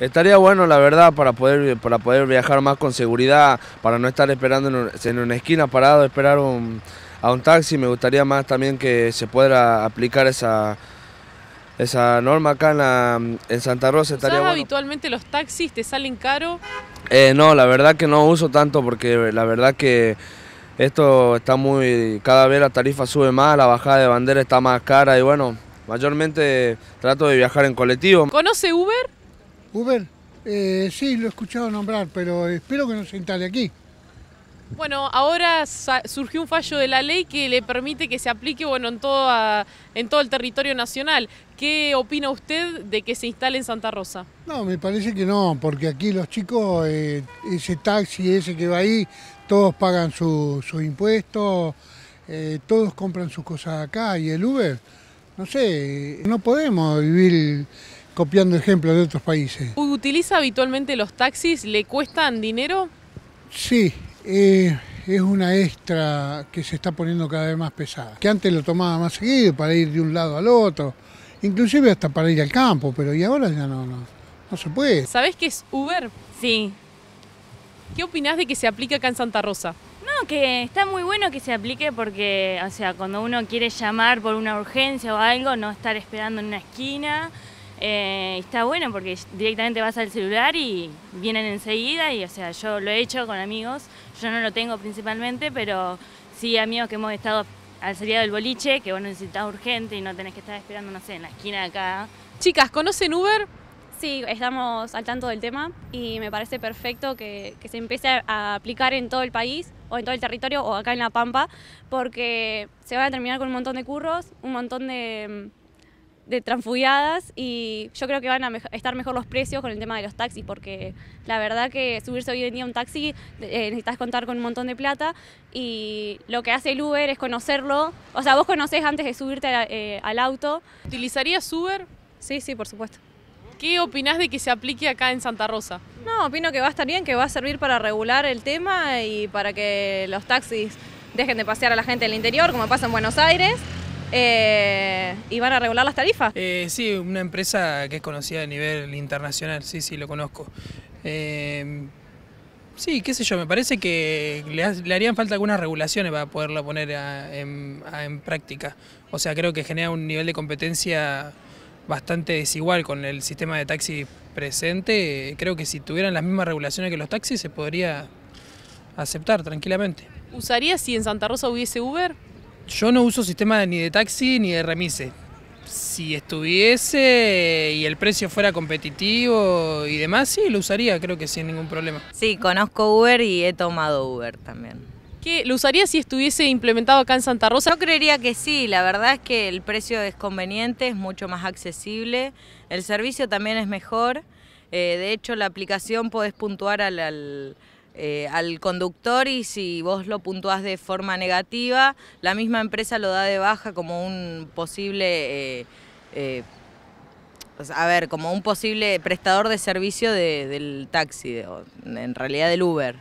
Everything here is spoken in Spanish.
Estaría bueno, la verdad, para poder, para poder viajar más con seguridad, para no estar esperando en, una esquina parado, esperar a un taxi. Me gustaría más también que se pudiera aplicar esa, esa norma acá en, Santa Rosa. Estaría habitualmente los taxis? ¿Te salen caro? Eh, no, la verdad que no uso tanto porque la verdad que esto está muy... Cada vez la tarifa sube más, la bajada de bandera está más cara y bueno, mayormente trato de viajar en colectivo. ¿Conoce Uber? Uber, eh, sí, lo he escuchado nombrar, pero espero que no se instale aquí. Bueno, ahora surgió un fallo de la ley que le permite que se aplique bueno, en, toda, en todo el territorio nacional. ¿Qué opina usted de que se instale en Santa Rosa? No, me parece que no, porque aquí los chicos, eh, ese taxi, ese que va ahí, todos pagan sus impuestos, eh, todos compran sus cosas acá y el Uber, no sé, no podemos vivir copiando ejemplos de otros países. ¿Utiliza habitualmente los taxis? ¿Le cuestan dinero? Sí, eh, es una extra que se está poniendo cada vez más pesada. Que antes lo tomaba más seguido para ir de un lado al otro, inclusive hasta para ir al campo, pero y ahora ya no, no, se puede. ¿Sabés qué es Uber? Sí. ¿Qué opinás de que se aplique acá en Santa Rosa? No, que está muy bueno que se aplique porque, o sea, cuando uno quiere llamar por una urgencia o algo, no estar esperando en una esquina. Eh, está bueno porque directamente vas al celular y vienen enseguida y o sea, yo lo he hecho con amigos, yo no lo tengo principalmente, pero sí amigos que hemos estado al salir del boliche, que vos necesitas urgente y no tenés que estar esperando, no sé, en la esquina de acá. Chicas, ¿conocen Uber? Sí, estamos al tanto del tema y me parece perfecto que, que se empiece a aplicar en todo el país o en todo el territorio o acá en La Pampa, porque se van a terminar con un montón de curros, un montón de de transfugiadas y yo creo que van a estar mejor los precios con el tema de los taxis, porque la verdad que subirse hoy en día a un taxi eh, necesitas contar con un montón de plata y lo que hace el Uber es conocerlo, o sea, vos conocés antes de subirte eh, al auto. ¿Utilizarías Uber? Sí, sí, por supuesto. ¿Qué opinás de que se aplique acá en Santa Rosa? No, opino que va a estar bien, que va a servir para regular el tema y para que los taxis dejen de pasear a la gente del interior, como pasa en Buenos Aires. Eh, y van a regular las tarifas. Eh, sí, una empresa que es conocida a nivel internacional, sí, sí, lo conozco. Eh, sí, qué sé yo, me parece que le, harían falta algunas regulaciones para poderlo poner en, en práctica. O sea, creo que genera un nivel de competencia bastante desigual con el sistema de taxi presente. Creo que si tuvieran las mismas regulaciones que los taxis se podría aceptar tranquilamente. ¿Usaría si en Santa Rosa hubiese Uber? Yo no uso sistema ni de taxi ni de remise. Si estuviese y el precio fuera competitivo y demás, sí, lo usaría, creo que sin ningún problema. Sí, conozco Uber y he tomado Uber también. ¿Qué, ¿Lo usaría si estuviese implementado acá en Santa Rosa? Yo creería que sí, la verdad es que el precio es conveniente, es mucho más accesible, el servicio también es mejor, eh, de hecho la aplicación podés puntuar al eh, al conductor y si vos lo puntuás de forma negativa, la misma empresa lo da de baja como un posible... Eh, eh, como un posible prestador de servicio del taxi, en realidad del Uber.